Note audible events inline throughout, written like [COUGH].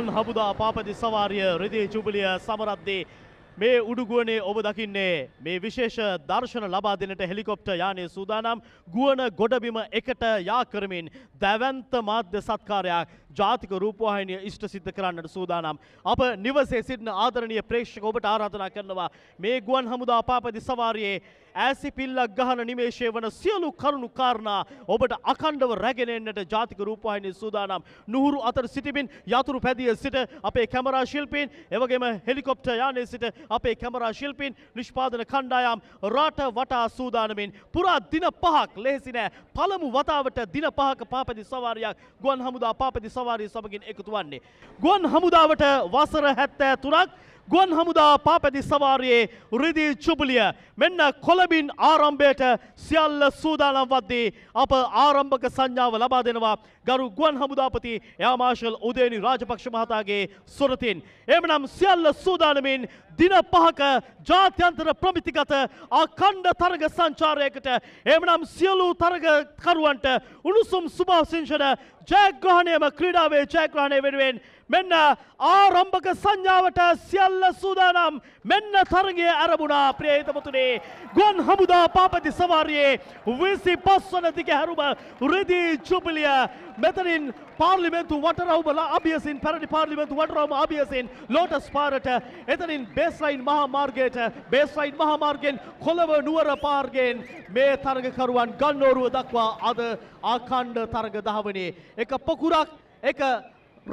ගුවන් හමුදා පාපති සවාරය රිදී චුබලිය සමරද්දී මේ උඩුගුවනේ ඔබ දකින්නේ මේ විශේෂ දර්ශන ලබා දෙනට හෙලිකොප්ටර් යානය සූදානම් ගුවන ගොඩබිම එකට යා කරමින් දැවැන්ත මාධ්‍ය සත්කාරයක් ජාතික රූපවාහිනිය ඉෂ්ට සිද්ධ කරන්නට සූදානම්. අප නිවසේ සිටින ආදරණීය ප්‍රේක්ෂක ඔබට ආරාධනා කරනවා මේ ගුවන් හමුදා අපාපති සවාරියේ ඈසි පිල්ලක් ගහන නිමේෂය වන සියලු කරුණු කාරණා ඔබට අකණ්ඩව රැගෙන එන්නට ජාතික රූපවාහිනිය සූදානම්. නුහුරු අතර සිටමින් යතුරු පැදිය සිට අපේ කැමරා ශිල්පීන් එවැගේම හෙලිකොප්ටර් යානයේ සිට අපේ කැමරා ශිල්පීන් නිෂ්පාදන කණ්ඩායම් රට වටා සූදානමින් පුරා දින පහක් ලෙහෙසි නෑ පළමු වතාවට දින පහක පාපති සවාරියක් ගුවන් හමුදා පාපති සවාරියක් ජනවාරි සමගින් එකතු වන්නේ. ගුවන් හමුදාවට වසර හැත්තෑ තුනක් ගුවන් හමුදා පාපැදි සවාරයේ රිදී චුපුලිය මෙන්න කොළඹින් ආරම්භයට සියල්ල සූදානම් වද්දී අප ආරම්භක සංඥාව ලබා දෙනවා ගරු ගුවන් හමුදාපති එයා මාර්ෂල් උදේනි රාජපක්ෂ මහතාගේ සුරතින් එමනම් සියල්ල සූදානමින් දින පහක ජාත්‍යන්තර ප්‍රමිතිගත අඛණ්ඩ තරග සංචාරයකට එමනම් සියලු තරගකරුවන්ට උණුසුම් සුභාසිංසන ජයග්‍රහණයම ක්‍රීඩාවේ ජයග්‍රහණය වෙනුවෙන් මෙන්න ආරම්භක සංඥාවට සියල්ල සූදානම් මෙන්න තරගය ඇරඹුණා ප්‍රේතමතුනේ ගුවන් හමුදා පාපති සවාරියේ 25 වන දිග හැරුම රෙදි ජුබිලිය මෙතනින් පාර්ලිමේන්තු වටරවුම අභියසින් පැරණි පාර්ලිමේන්තු වටරවුම අභියසින් ලෝටස් පාරට එතනින් බේස්ලයින් මහා මාර්ගයට බේස්ලයින් මහා මාර්ගෙන් කොළව නුවර පාර්ගෙන් මේ තරගකරුවන් ගන්නෝරුව දක්වා අද ආකණ්ඩ තරග දහවනේ එක පොකුරක් එක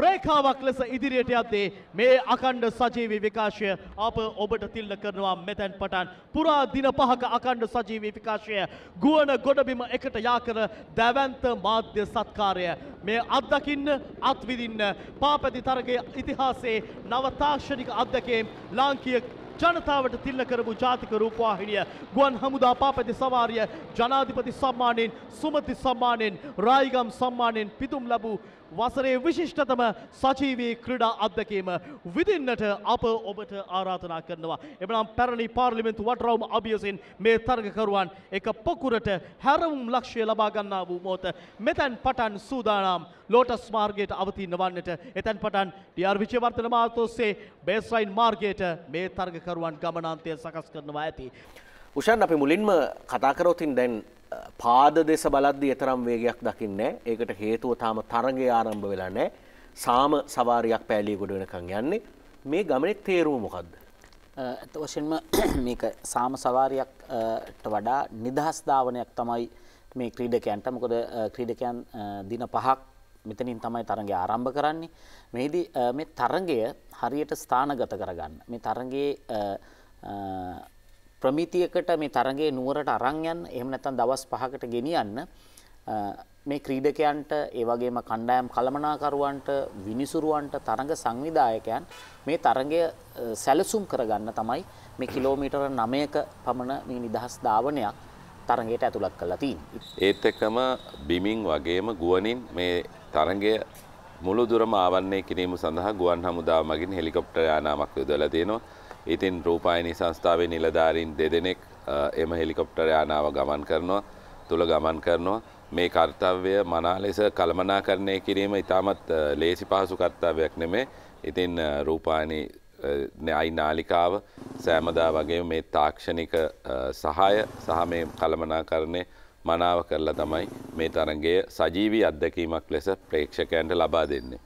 රේඛාවක් ලෙස ඉදිරියට යද්දී මේ අකණ්ඩ සජීවී විකාශය අප ඔබට තිල්ල කරනවා මෙතැන් පටන් පුරා දින පහක අකණ්ඩ සජීවී විකාශය ගුවන ගොඩබිම එකට යා කර දැවැන්ත මාධ්‍ය සත්කාරය මේ අත්දකින්න අත්විදින්න පාපැති තරගයේ ඉතිහාසයේ නව තාක්ෂණික අත්දැකීම් ලාංකීය ජනතාවට තිල්ල කරපු ජාතික රූපවාහිනිය ගුවන් හමුදා පාපති සවාරිය ජනාධිපති සම්මානයෙන් සුමති සම්මානයෙන් රායිගම් සම්මානයෙන් පිතුම් ලැබූ වසරේ විශිෂ්ටතම සජීවී ක්‍රීඩා අත්දැකීම විඳින්නට අප ඔබට ආරාධනා කරනවා. එබනම් පැරණි පාර්ලිමේන්තු වටරවුම අභියසින් මේ තරගකරුවන් එක පොකුරට හැරවුම් ලක්ෂ්‍ය ලබා ගන්නා වූ මොහොත මෙතෙන් පටන් සූදානම් ලෝටස් මාර්ගයට අවතීන වන්නට එතැන් පටන් ඩිආර් විජයවර්ධන මාර්තෝස්සේ බේස්ලයින් මාර්ගයට මේ තරගකරුවන් ගමනාන්තය සකස් කරනවා ඇති. උෂන් අපි මුලින්ම කතා කරොතින් දැන් පාද දෙස බලද්දි එතරම් වේගයක් දකින්නේ ඒකට හේතුව තාම තරගය ආරම්භ වෙලා නැහැ. සාම සවාරියක් පෑලිය ගොඩ වෙනකන් යන්නේ. මේ ගමනේ තේරුම මොකද්ද? අත වශයෙන්ම [CLEARS THROAT] මේක සාම සවාරියක්ට වඩා නිදහස් ධාවනයක් තමයි මේ ක්‍රීඩකයන්ට. මොකද ක්‍රීඩකයන් දින පහක් මෙතනින් තමයි තරගය ආරම්භ කරන්නේ. මේදී මේ තරගය හරියට ස්ථානගත කරගන්න. මේ තරගයේ ප්‍රමිතියකට මේ තරඟයේ නුවරට අරන් යන්න එහෙම නැත්නම් දවස් 5කට ගෙනියන්න මේ ක්‍රීඩකයන්ට ඒ වගේම කණ්ඩායම් කළමනාකරුවන්ට විනිසුරුවන්ට තරඟ සංවිධායකයන් මේ තරඟය සැලසුම් කරගන්න තමයි මේ කිලෝමීටර 9ක පමණ මේ නිදහස් ධාවනයක් තරඟයට ඇතුළත් කරලා තියෙන්නේ. ඒත් එක්කම බිමින් වගේම ගුවනින් මේ තරඟය මුළු දුරම ආවන්නේ කිරීම සඳහා ගුවන් හමුදාව මගින් හෙලිකොප්ටර් යානාවක් යොදවලා තියෙනවා. ඉතින් රූපායනි සංස්ථාවේ නිලධාරීන් දෙදෙනෙක් එම හෙලිකොප්ටර් යානාව ගමන් කරනවා තුළ ගමන් කරනවා මේ කර්තව්‍ය මනා ලෙස කළමනාකරණය කිරීම ඉතාමත් ලේසි පහසු කර්තව්‍යයක් නෙමේ ඉතින් රූපායනි අයි නාලිකාව සෑමදා වගේ මේ තාක්ෂණික සහාය සහ මේ කළමනාකරණය මනාව කරලා තමයි මේ තරගේ සජීවී අත්දැකීමක් ලෙස ප්‍රේක්ෂකයන්ට ලබා දෙන්නේ.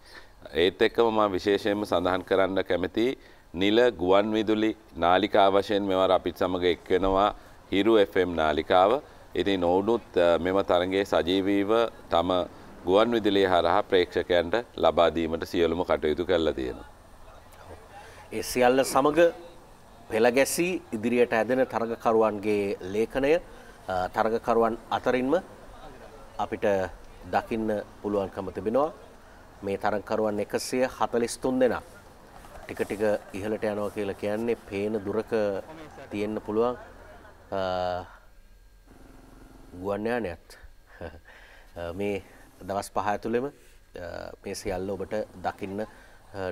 ඒත් එක්කම මා විශේෂයෙන්ම සඳහන් කරන්න කැමති නිල ගුවන් විදුලි නාලිකා වශයෙන් මෙවර අපිත් සමඟ එක්වෙනවා හිරු FM නාලිකාව ඉති නොවනුත් මෙම තරගේ සජීවීව තම ගුවන් විදිලේ හරහා ප්‍රේක්ෂකයන්ට ලබාදීමට සියලුම කටයුතු කරලා තියෙන. ඒ සියල්ල සමඟ පෙළගැසී ඉදිරියට ඇදෙන තරගකරුවන්ගේ ලේඛනය තරගකරුවන් අතරින්ම අපිට දකින්න පුළුවන්කම තිබෙනවා මේ තරගකරුවන් එකසිය හතලිස්තුන් දෙනා ටික ටික ඉහළට යනවා කියලා කියන්නේ පේන දුරක තියෙන්න පුළුවන් ගුවන්යානයත් මේ දවස් පහ ඇතුළෙම මේ සියල්ල ඔබට දකින්න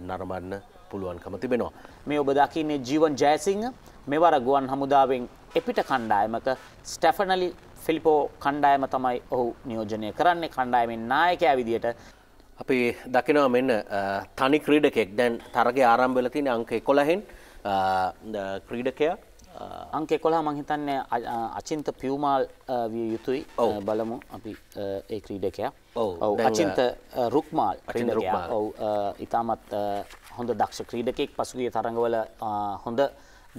නරමන්න පුළුවන්කම තිබෙනවා. මේ ඔබ දකින්නේ ජීවන් ජයසිංහ මෙවර ගුවන් හමුදාවෙන් එපිට කණ්ඩායමක ස්ටැෆනලි ෆිලිපෝ කණ්ඩායම තමයි ඔහු නියෝජනය කරන්නේ කණ්ඩායමෙන් නායකයා විදියට අපි දකිනවා මෙන්න තනි ක්‍රීඩකෙක් දැන් තරගේ ආරම්භල තින අංක එකොළහෙන් ක්‍රීඩකයා අංක එකොලා මංහිතන්නේ අචින්ත පියවමාල් විය යුතුයි බලමු අපි ඒ ක්‍රීඩකයා ඔව අචින්ත රුක්මාල් ඔව ඉතාමත් හොඳ දක්ෂ ක්‍රීඩකෙක් පසුගිය තරඟවල හොඳ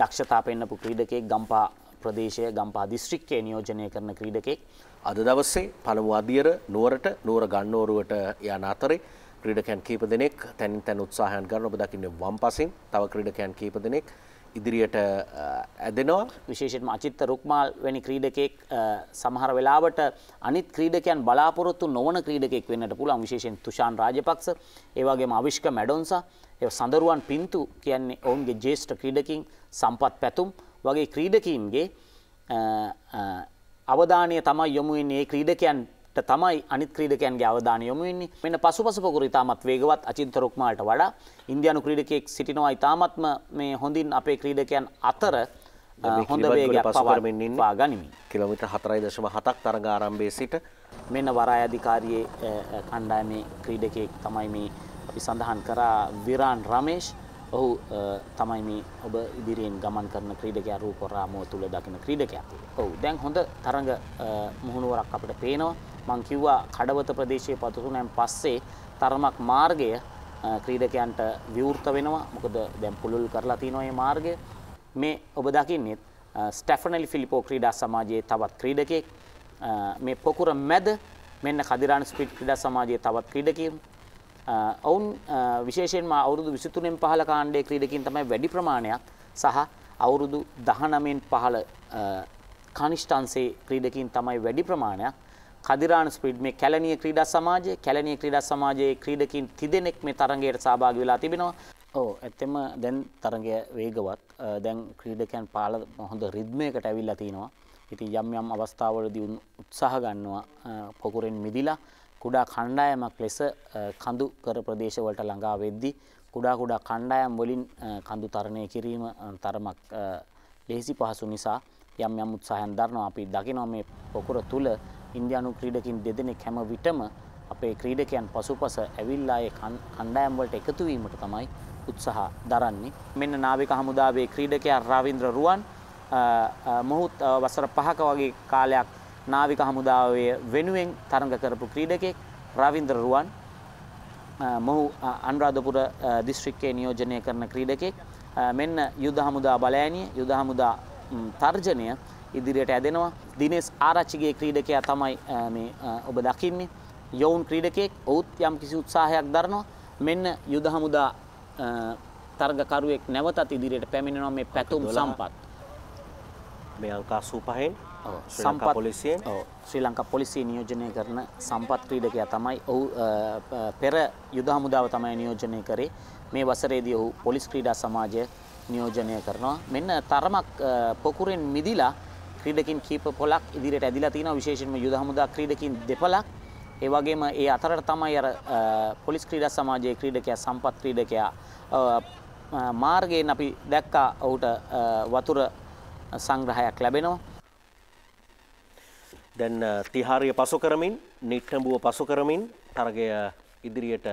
දක්ෂතා පෙන්න්නපු ක්‍රීඩකෙක් ගම්පා ප්‍රදේශය ගම්පා දිස්ත්‍රික්කය නියෝජනය කරන ක්‍රීඩකෙක් අද දවස්සේ පළමු අදියර නුවරට නුවර ගන්නෝරුවට යන අතරේ ක්‍රීඩකයන් කීප දෙනෙක් තැනින් තැන් උත්සාහයන් ගන්න ඔබ දකින්නේ වම් පසින් තව ක්‍රීඩකයන් කීප දෙනෙක් ඉදිරියට ඇදෙනවා විශේෂෙන්ම අචිත්ත රුක්මාල් වැනි ක්‍රීඩකෙක් සමහර වෙලාවට අනිත් ක්‍රීඩකයන් බලාපොරොත්තු නොවන ක්‍රීඩකෙක් වෙන්නට පුළුවන් විශේෂයෙන් තුෂාන් රාජපක්ෂ ඒ වගේම අවිෂ්ක මැඩොන්සා ඒ සඳරුවන් පින්තු කියන්නේ ඔවුන්ගේ ජේෂ්ඨ ක්‍රීඩකින් සම්පත් පැතුම් වගේ ක්‍රීඩකීන්ගේ අවධානය තමයි යොමු වෙන්නේ ඒ ක්‍රීඩකයන් තමයි අනිත් ක්‍රීඩකයන්ගේ අවධානය යොමු වෙන්නේ. මෙන්න පසුපස පොකුර ඉතාමත් වේගවත් අචින්ත රුක්මාලට වඩා ඉන්දියානු ක්‍රීඩකයෙක් සිටිනවා ඉතාමත්ම මේ හොඳින් අපේ ක්‍රීඩකයන් අතර හොඳ වේගයක් පවරමින් ඉන්නවා ගනිමින්. කිලෝමීටර් 4.7ක් තරඟ ආරම්භයේ සිට මෙන්න වරාය අධිකාරියේ කණ්ඩායමේ ක්‍රීඩකයෙක් තමයි මේ අපි සඳහන් කරා විරාන් රමේෂ් ඔහු තමයි මේ ඔබ ඉදිරියෙන් ගමන් කරන ක්‍රීඩකයා රූපරාමෝ තුල දකින ක්‍රීඩකයා. ඔව් දැන් හොඳ තරඟ මුහුණුවරක් අපිට පේනවා. මං කිව්වා කඩවත ප්‍රදේශයේ පතුරුණෙන් පස්සේ තරමක් මාර්ගය ක්‍රීඩකයන්ට විවෘත වෙනවා. මොකද දැන් පුළුල් කරලා තියෙනවා මේ මාර්ගය. මේ ඔබ දකින්නේ ස්ටැෆනලි ෆිලිපෝ ක්‍රීඩා සමාජයේ තවත් ක්‍රීඩකයෙක්. මේ පොකුර මැද මෙන්න කදිරාණ ස්පීඩ් ක්‍රීඩා සමාජයේ තවත් ක්‍රීඩකයෙක්. ඔවුන් විශේෂයෙන්ම අවුරුදු 23න් 15 කාණ්ඩයේ ක්‍රීඩකින් තමයි වැඩි ප්‍රමාණයක් සහ අවුරුදු 19න් 15 කනිෂ්ඨංශයේ ක්‍රීඩකින් තමයි වැඩි ප්‍රමාණයක් කදිරාණ ස්පීඩ් මේ කැලණිය ක්‍රීඩා සමාජය කැලණිය ක්‍රීඩා සමාජයේ ක්‍රීඩකින් තිදෙනෙක් මේ තරඟයට සහභාගී වෙලා තිබෙනවා. ඔව් ඇත්තෙම දැන් තරඟය වේගවත්. දැන් ක්‍රීඩකයන් පාල හොඳ රිද්මයකට ඇවිල්ලා තිනවා. ඉතින් යම් යම් අවස්ථාවලදී උත්සාහ ගන්නවා පොකුරෙන් මිදිලා කුඩා කණ්ඩායමක් ලෙස කඳු කර ප්‍රදේශවලට ළඟා වෙද්දී කුඩා කුඩා කණ්ඩායම් වලින් කඳු තරණය කිරීම තරමක් ලේසි පහසු නිසා යම් යම් උත්සාහයන් දරනවා අපි දකිනවා මේ පොකුර තුල ඉන්දියානු ක්‍රීඩකින් දෙදෙනෙක් හැම විටම අපේ ක්‍රීඩකයන් පසුපස ඇවිල්ලා ඒ කණ්ඩායම් වලට එකතු වීමට තමයි උත්සාහ දරන්නේ මෙන්න නාවික හමුදාවේ ක්‍රීඩකයා රවින්ද්‍ර රුවන් මොහු වසර 5ක වගේ කාලයක් නාවික හමුදාවය වෙනුවෙන් තරඟ කරපු ක්‍රීඩකෙක් රවින්ද්‍ර රුවන් මොහු අන්රාධපුර දිස්ත්‍රික්කයේ නියෝජනය කරන ක්‍රීඩකෙක් මෙන්න යුද හමුදා බලෑනිය යුද හමුදා තර්ජනය ඉදිරියට ඇදෙනවා දිනෙස් ආරච්චිගේ ක්‍රීඩකයා තමයි මේ ඔබ දකින්නේ යොවුන් ක්‍රීඩකෙක් ඔවුත් යම් කිසි උත්සාහයක් දරනවා මෙන්න යුද හමුදා තර්ගකරුවෙක් නැවතත් ඉදිරියට පැමිණෙනවා මේ පැතුම් සම්පත් මේ අංකා 85න් සම්පත් පොලිසියෙන් ශ්‍රී ලංකා පොලිසිය නියෝජනය කරන සම්පත් ක්‍රීඩකයා තමයි ඔහු පෙර යුද හමුදාව තමයි නියෝජනය කරේ මේ වසරේදී ඔහු පොලිස් ක්‍රීඩා සමාජය නියෝජනය කරනවා මෙන්න තරමක් පොකුරෙන් මිදිලා ක්‍රීඩකින් කීප පොලක් ඉදිරියට ඇදිලා තියෙනවා විශේෂයෙන්ම යුද හමුදා ක්‍රීඩකින් දෙපළක් ඒ වගේම ඒ අතරට තමයි අර පොලිස් ක්‍රීඩා සමාජයේ ක්‍රීඩකයා සම්පත් ක්‍රීඩකයා මාර්ගයෙන් අපි දැක්කා ඔහුට වතුර සංග්‍රහයක් ලැබෙනවා දැන් තිහාරය පසු කරමින් නිට්ටඹුව පසු කරමින් තරගය ඉදිරියට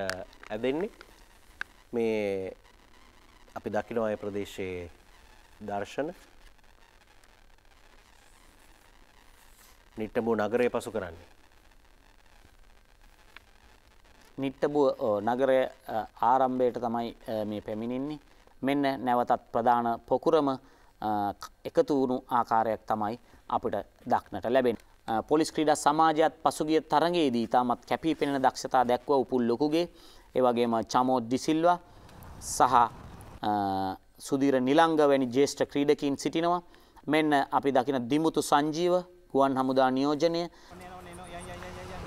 ඇදෙන්නේ මේ අපි දකිනවා ඒ ප්‍රදේශයේ දර්ශන නිට්ටඹුව නගරය පසු කරන්නේ නිට්ටඹුව නගරය ආරම්භයට තමයි මේ පැමිණින්නේ මෙන්න නැවතත් ප්‍රධාන පොකුරම එකතු වුණු ආකාරයක් තමයි අපිට දක්නට ලැබෙන පොලිස් ක්‍රීඩා සමාජයත් පසුගිය තරගයේදී ඉතාමත් කැපී පෙනෙන දක්ෂතා දැක්ව උපුල් ලොකුගේ ඒ වගේම චමෝත් දිසිල්වා සහ සුදීර නිලංග වැනි ජ්‍යෙෂ්ඨ ක්‍රීඩකයින් සිටිනවා. මෙන්න අපි දකින දිමුතු සංජීව ගුවන් හමුදා නියෝජනය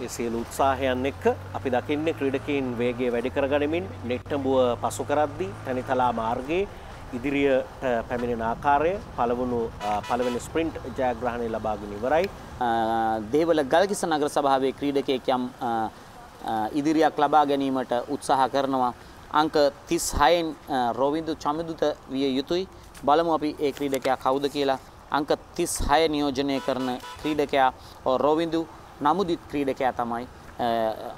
ඒ සියලු උත්සාහයන් එක්ක අපි දකින්නේ ක්‍රීඩකයින් වේගය වැඩි කරගනිමින් නෙට්ටඹුව පසු කරද්දී තනිතලා මාර්ගයේ ඉදිරියට පැමිණෙන ආකාරය පළවුණු පළවෙනි ස්ප්‍රින්ට් ජයග්‍රහණය ලබාගෙන ඉවරයි. දේවල ගල්කිස නගර සභාවේ ක්‍රීඩකයෙක් යම් ඉදිරියක් ලබා ගැනීමට උත්සාහ කරනවා. අංක 36න් රොවින්දු චමිදුත විය යුතුයි. බලමු අපි ඒ ක්‍රීඩකයා කවුද කියලා. අංක 36 නියෝජනය කරන ක්‍රීඩකයා රොවින්දු නමුදිත් ක්‍රීඩකයා තමයි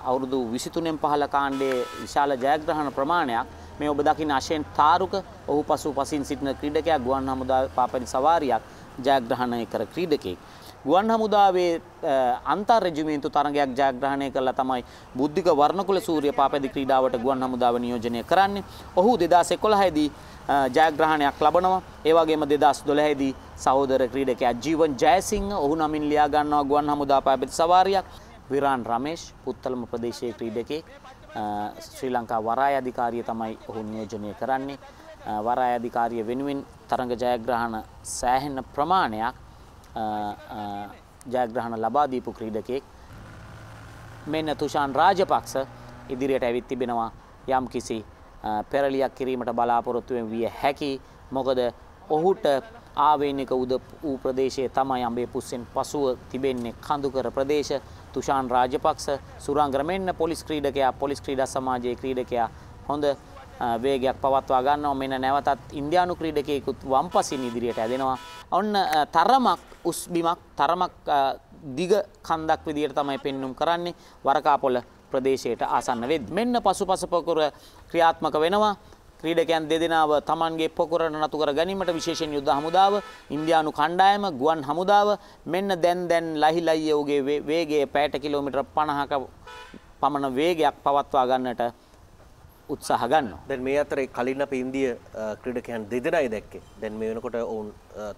අවුරුදු 23න් පහළ කාණ්ඩයේ විශාල ජයග්‍රහණ ප්‍රමාණයක් මේ ඔබ දකින අශයෙන් තාරුක ඔහු පසු පසින් සිටින ක්‍රීඩකයා ගුවන් හමුදා පාපනි සවාරියක් ජයග්‍රහණය කර ක්‍රීඩකෙක්. ගුවන් හමුදාවේ අන්තර් රෙජිමේන්තු තරගයක් ජයග්‍රහණය කළා තමයි බුද්ධික වර්ණකුල සූර්ය පාපැදි ක්‍රීඩාවට ගුවන් හමුදාව නියෝජනය කරන්නේ. ඔහු 2011 දී ජයග්‍රහණයක් ලබනවා. ඒ වගේම 2012 දී සහෝදර ක්‍රීඩකයා ජීවන් ජයසිංහ ඔහු නමින් ලියා ගන්නවා ගුවන් හමුදා පාපැදි සවාරියක්. විරාන් රමේෂ් පුත්තලම ප්‍රදේශයේ ක්‍රීඩකයෙක්. ශ්‍රී ලංකා වරාය අධිකාරිය තමයි ඔහු නියෝජනය කරන්නේ. වරාය අධිකාරිය වෙනුවෙන් තරඟ ජයග්‍රහණ සෑහෙන ප්‍රමාණයක් ජයග්‍රහණ ලබා දීපු ක්‍රීඩකයෙක්. මෙන්න තුෂාන් රාජපක්ෂ ඉදිරියට ඇවිත් තිබෙනවා යම් කිසි පෙරලියක් කිරීමට බලාපොරොත්තුවෙන් විය හැකි. මොකද ඔහුට ආවේනික උද වූ ප්‍රදේශයේ තමයි අඹේ පුස්සෙන් පසුව තිබෙන්නේ කඳුකර ප්‍රදේශ තුෂාන් රාජපක්ෂ සුරංග රමෙන්න පොලිස් ක්‍රීඩකයා පොලිස් ක්‍රීඩා සමාජයේ ක්‍රීඩකයා හොඳ වේගයක් පවත්වා ගන්නවා මෙන්න නැවතත් ඉන්දියානු ක්‍රීඩකයෙකුත් වම්පසින් ඉදිරියට ඇදෙනවා ඔන්න තරමක් උස්බිමක් තරමක් දිග කන්දක් විදියට තමයි පෙන්눔 කරන්නේ වරකාපොළ ප්‍රදේශයට ආසන්න වෙද්දී මෙන්න පසුපස පොකුර ක්‍රියාත්මක වෙනවා ක්‍රීඩකයන් දෙදෙනාව තමන්ගේ පොකුරට නතු කර ගැනීමට විශේෂයෙන් යුද්ධ හමුදාව ඉන්දියානු කණ්ඩායම ගුවන් හමුදාව මෙන්න දැන් දැන් ලහිලයි ඔහුගේ වේගය පැයට කිලෝමීටර් 50ක පමණ වේගයක් පවත්වා ගන්නට උත්සාහ ගන්නවා. දැන් මේ අතරේ කලින් අපේ ඉන්දිය ක්‍රීඩකයන් දෙදෙනයි දැක්කේ. දැන් මේ වෙනකොට ඔවුන්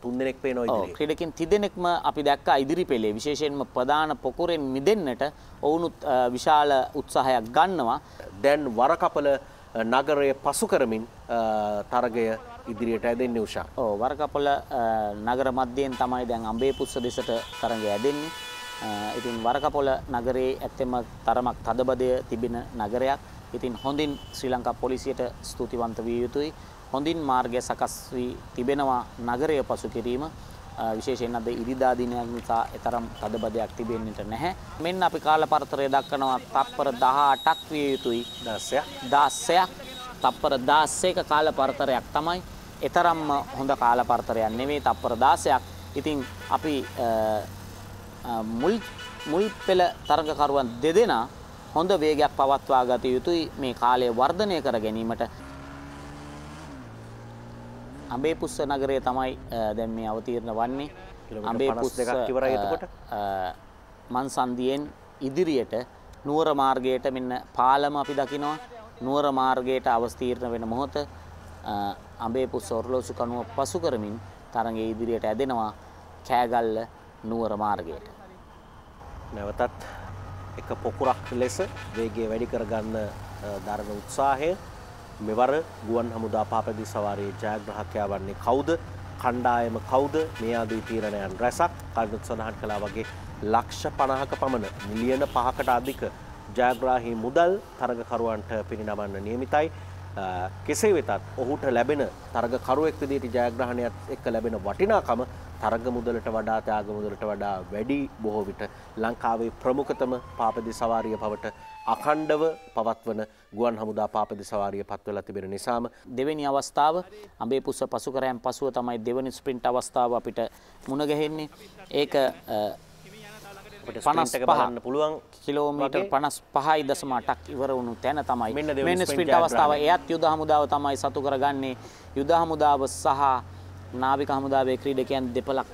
තුන්දෙනෙක් පේනවා ඉදිරියේ. ඔව් ක්‍රීඩකින් තිදෙනෙක්ම අපි දැක්කා ඉදිරි පෙළේ විශේෂයෙන්ම ප්‍රධාන පොකුරෙන් මිදෙන්නට ඔවුනුත් විශාල උත්සාහයක් ගන්නවා. දැන් වරකපල නගරය පසු කරමින් තරගය ඉදිරියට ඇදෙන් නිවෂා. ඕ වරකපොල නගර මධ්‍යයෙන් තමයි දැන් අම්බේ පුස්ස දෙසට තරග ඇදෙන්නේ. ඉතින් වරකපොල නගරයේ ඇත්තෙම තරමක් තදබදය තිබෙන නගරයක්. ඉතින් හොඳින් ශ්‍රී ලංකා පොලිසියට ස්තුතිවන්ත විය යුතුයි. හොඳින් මාර්ගය සකස් වී තිබෙනවා නගරය පසු කිරීම විශේෂයෙන් අද ඉරිදා දිනයක් නිසා එතරම් තදබදයක් තිබෙන්නට නැහැ. මෙන්න අපි කාලපරතරය දක්වනවා තත්පර 18ක් විය යුතුයි 16ක් 16ක් තත්පර 16ක කාලපරතරයක් තමයි. එතරම්ම හොඳ කාලපරතරයක් නෙවෙයි තත්පර 16ක්. ඉතින් අපි මුල් මුල් පෙළ තරගකරුවන් දෙදෙනා හොඳ වේගයක් පවත්වා ගත යුතුයි මේ කාලය වර්ධනය කර ගැනීමට අඹේ පුස්ස නගරය තමයි දැන් මේ අවතීරණ වන්නේ අඹේ පුස් දෙකක් ඉවරයි එතකොට මන් සන්දියෙන් ඉදිරියට නුවර මාර්ගයට මෙන්න පාලම අපි දකිනවා නුවර මාර්ගයට අවස්තීර්ණ වෙන මොහොත අඹේ පුස් ඔරලෝසු කණුව පසු කරමින් තරඟයේ ඉදිරියට ඇදෙනවා කෑගල්ල නුවර මාර්ගයට නැවතත් එක පොකුරක් ලෙස වේගය වැඩි කරගන්න ධර්ම උත්සාහය මෙවර ගුවන් හමුදා පාපැදි සවාරයේ ජයග්‍රහකයා වන්නේ කවුද කණ්ඩායම කවුද මේ ආදී තීරණයන් රැසක් කරුණුත් සඳහන් කළා වගේ ලක්ෂ 50ක පමණ මිලියන 5කට අධික ජයග්‍රාහී මුදල් තරගකරුවන්ට පිරිනමන්න නියමිතයි. කෙසේ වෙතත් ඔහුට ලැබෙන තරගකරුවෙක් විදිහට ජයග්‍රහණයත් එක්ක ලැබෙන වටිනාකම තරග මුදලට වඩා ත්‍යාග මුදලට වඩා වැඩි බොහෝ විට ලංකාවේ ප්‍රමුඛතම පාපදි සවාරිය බවට අකණ්ඩව පවත්වන ගුවන් හමුදා පාපද සවාරිය පත්වල තිබෙන නිසාම දෙවැනි අවස්ථාව අඹේ පුස්ස පසුකරයන් පසුව තමයි දෙවනි ස්ප්‍රින්ට් අවස්ථාව අපිට මුණගැහෙන්නේ ඒක පනස් පහන්න පුළුවන් කිලෝමීට පනස් පහයි දසම ටක් ඉවරවුණු තැන තමයි මෙන්න ස්පිට අවස්ථාව එයත් යුද හමුදාව තමයි සතු කරගන්නේ යුද හමුදාව සහ නාවික හමුදාවේ ක්‍රීඩකයන් දෙපලක්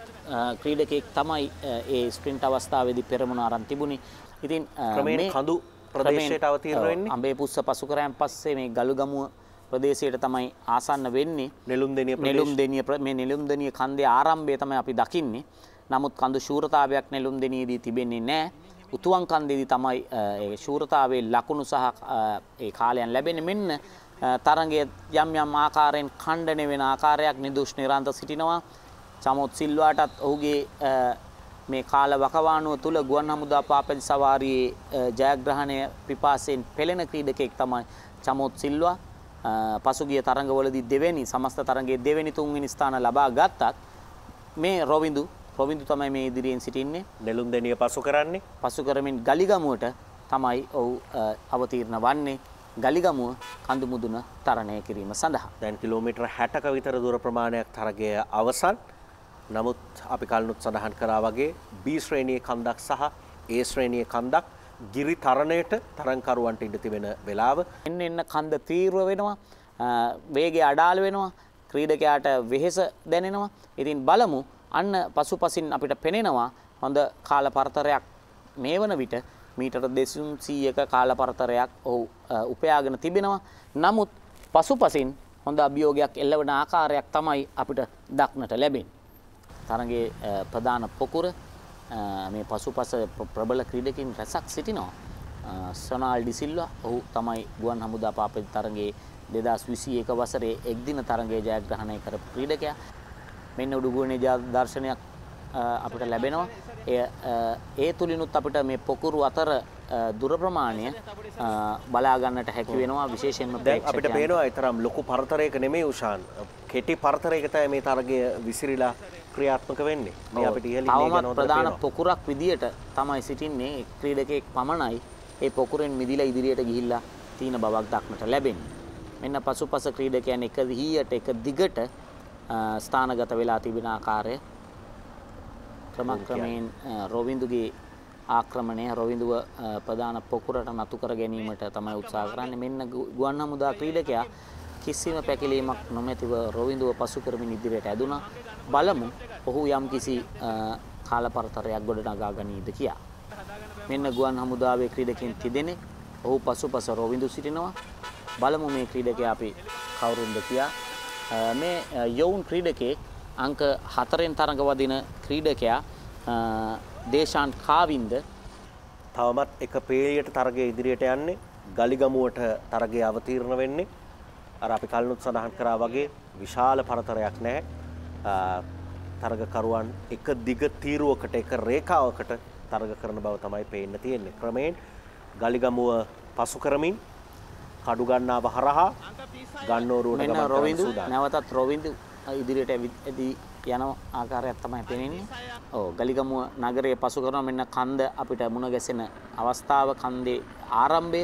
ක්‍රීඩකෙක් තමයි ඒ ස්ප්‍රින්ට් අවස්ථාවේදී පෙරමුණ අරන් තිබුණි ඉතින් ක්‍රමයෙන් කඳු ප්‍රදේශයට අවතීර්ණ වෙන්නේ. අඹේ පුස්ස පසු කරයන් පස්සේ මේ ගලුගමුව ප්‍රදේශයට තමයි ආසන්න වෙන්නේ. නෙළුම්දෙනිය නෙළුම්දෙනිය මේ නෙළුම්දෙනිය කන්දේ ආරම්භය තමයි අපි දකින්නේ. නමුත් කඳු ශූරතාවයක් නෙළුම්දෙනියේදී තිබෙන්නේ නැහැ. උතුවන් කන්දේදී තමයි ඒ ශූරතාවයේ ලකුණු සහ ඒ කාලයන් ලැබෙන්නේ මෙන්න තරගය යම් යම් ආකාරයෙන් ඛණ්ඩණය වෙන ආකාරයක් නිදුෂ් නිරන්තර සිටිනවා. සමොත් සිල්වාටත් ඔහුගේ මේ කාල වකවානුව තුළ ගුවන් හමුදා පාපැදි සවාරියේ ජයග්‍රහණය පිපාසයෙන් පෙළෙන ක්‍රීඩකයෙක් තමයි චමොත් සිල්වා. පසුගිය තරඟවලදී දෙවෙනි සමස්ත තරඟයේ දෙවෙනි තුන්වෙනි ස්ථාන ලබා ගත්තත් මේ රොවිඳු රොවිඳු තමයි මේ ඉදිරියෙන් සිටින්නේ. නෙළුම් දෙනිය පසු කරන්නේ. පසු කරමින් ගලිගමුවට තමයි ඔහු අවතීර්ණ වන්නේ. ගලිගමුව කඳු මුදුන තරණය කිරීම සඳහා. දැන් කිලෝමීටර් 60ක විතර දුර ප්‍රමාණයක් තරගය අවසන්. නමුත් අපි කලනුත් සඳහන් කරා වගේ B ශ්‍රේණියේ කන්දක් සහ A ශ්‍රේණියේ කන්දක් ගිරි තරණයට තරංකරුවන්ට ඉඩ තිබෙන වෙලාව එන්න එන්න කන්ද තීව්‍ර වෙනවා වේගය අඩාල වෙනවා ක්‍රීඩකයාට වෙහෙස දැනෙනවා ඉතින් බලමු අන්න පසුපසින් අපිට පෙනෙනවා හොඳ කාල පරතරයක් මේ වන විට මීටර දෙසුම් සීයක කාල පරතරයක් ඔහු උපයාගෙන තිබෙනවා නමුත් පසුපසින් හොඳ අභියෝගයක් එල්ලවන ආකාරයක් තමයි අපිට දක්නට ලැබෙන්. තරගයේ ප්‍රධාන පොකුර මේ පසුපස ප්‍රබල ක්‍රීඩකින් රැසක් සිටිනවා. සොනාල් ඩිසිල්වා ඔහු තමයි ගුවන් හමුදා පාපති තරගයේ 2021 වසරේ එක්දින තරගයේ ජයග්‍රහණය කරපු ක්‍රීඩකයා. මෙන්න උඩුගුවනේ දර්ශනයක් අපිට ලැබෙනවා. එය ඒ තුලිනුත් අපිට මේ පොකුරු අතර දුර ප්‍රමාණය බලා ගන්නට හැකි වෙනවා විශේෂයෙන්ම දැන් අපිට පේනවා ඊතරම් ලොකු පරතරයක නෙමෙයි උෂාන්. කෙටි පරතරයක තමයි මේ තරගය විසිරීලා ක්‍රියාත්මක වෙන්නේ මේ අපිට ඉහළින් තවමත් ප්‍රධාන පොකුරක් විදියට තමයි සිටින්නේ ක්‍රීඩකයෙක් පමණයි ඒ පොකුරෙන් මිදිලා ඉදිරියට ගිහිල්ලා තියෙන බවක් දක්නට ලැබෙන්නේ. මෙන්න පසුපස ක්‍රීඩකයන් එක දිහියට එක දිගට ස්ථානගත වෙලා තිබෙන ආකාරය ක්‍රමක්‍රමයෙන් රොවින්දුගේ ආක්‍රමණය රොවිඳුව ප්‍රධාන පොකුරට නතු කර ගැනීමට තමයි උත්සාහ කරන්නේ මෙන්න ගුවන් හමුදා ක්‍රීඩකයා කිසිම පැකිලීමක් නොමැතිව රොවිඳුව පසු කරමින් ඉදිරියට ඇදුනා. බලමු ඔහු යම් කිසි කාලපරතරයක් ගොඩනගා ගනීද කියා. මෙන්න ගුවන් හමුදාවේ ක්‍රීඩකින් තිදෙනෙක් ඔහු පසුපස රොවිඳු සිටිනවා. බලමු මේ ක්‍රීඩකයා අපි කවුරුන්ද කියා. මේ යොවුන් ක්‍රීඩකේ අංක 4ෙන් තරඟ වදින ක්‍රීඩකයා දේශාන් කාවින්ද තවමත් එක පේලියට තරගය ඉදිරියට යන්නේ ගලිගමුවට තරගය අවතීර්ණ වෙන්නේ අර අපි කල්නුත් සඳහන් කරා වගේ විශාල පරතරයක් නැහැ. තරගකරුවන් එක දිග තීරුවකට එක රේඛාවකට තරග කරන බව තමයි පේන්න තියෙන්නේ. ක්‍රමයෙන් ගලිගමුව පසු කරමින් කඩු ගන්නාව හරහා ගන්නෝරුවට ගමන් රොවින්දු නැවතත් රොවින්දු ඉදිරියට ඇදී යන ආකාරයක් තමයි පේන්නේ. ඔව් ගලිගමුව නගරයේ පසු කරන මෙන්න කන්ද අපිට මුණ ගැසෙන අවස්ථාව කන්දේ ආරම්භය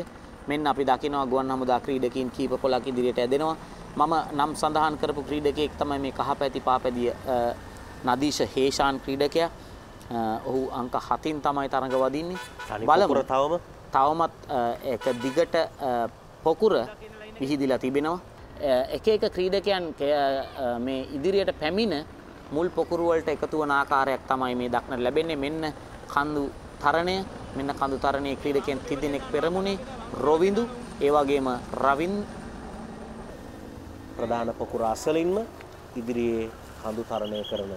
මෙන්න අපි දකිනවා ගුවන් හමුදා ක්‍රීඩකින් කීප පොලක් ඉදිරියට ඇදෙනවා. මම නම් සඳහන් කරපු ක්‍රීඩකයෙක් තමයි මේ කහපැති පාපැදිය නදීෂ හේෂාන් ක්‍රීඩකයා. ඔහු අංක 7න් තමයි තරඟ වදින්නේ. බලමු තවම තවමත් ඒක දිගට පොකුර විහිදිලා තිබෙනවා. එක එක ක්‍රීඩකයන් මේ ඉදිරියට පැමිණ මුල් පොකුරුවලට එකතු වන ආකාරයක් තමයි මේ දක්නට ලැබෙන්නේ මෙන්න කඳු තරණය මෙන්න කඳු තරණයේ ක්‍රීඩකයන් තිදෙනෙක් පෙරමුණේ රොවිඳු ඒ වගේම රවින් ප්‍රධාන පොකුර අසලින්ම ඉදිරියේ කඳු තරණය කරන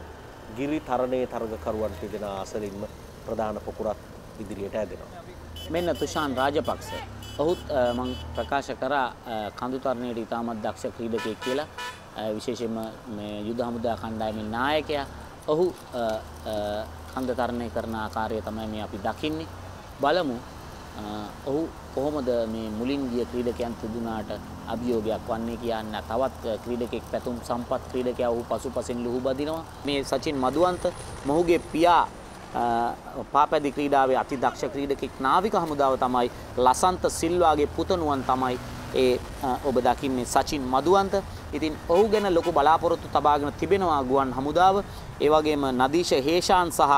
ගිරි තරණයේ තරගකරුවන් තිදෙනා අසලින්ම ප්‍රධාන පොකුරත් ඉදිරියට ඇදෙනවා. මෙන්න තුෂාන් රාජපක්ෂ ඔහුත් මං ප්‍රකාශ කරා කඳු තරණයට ඉතාමත් දක්ෂ ක්‍රීඩකයෙක් කියලා විශේෂයෙන්ම මේ යුද හමුදා කණ්ඩායමේ නායකයා ඔහු කන්ද තරණය කරන ආකාරය තමයි මේ අපි දකින්නේ බලමු ඔහු කොහොමද මේ මුලින් ගිය ක්‍රීඩකයන් තුදුනාට අභියෝගයක් වන්නේ කියන්න තවත් ක්‍රීඩකෙක් පැතුම් සම්පත් ක්‍රීඩකයා ඔහු පසුපසින් ලුහු බදිනවා මේ සචින් මදුවන්ත මොහුගේ පියා පාපැදි ක්‍රීඩාවේ අති දක්ෂ ක්‍රීඩකෙක් නාවික හමුදාව තමයි ලසන්ත සිල්වාගේ පුතණුවන් තමයි ඒ ඔබ දකින්නේ සචින් මදුවන්ත. ඉතින් ඔහු ගැන ලොකු බලාපොරොත්තු තබාගෙන තිබෙනවා ගුවන් හමුදාව. ඒ වගේම නදීෂ හේෂාන් සහ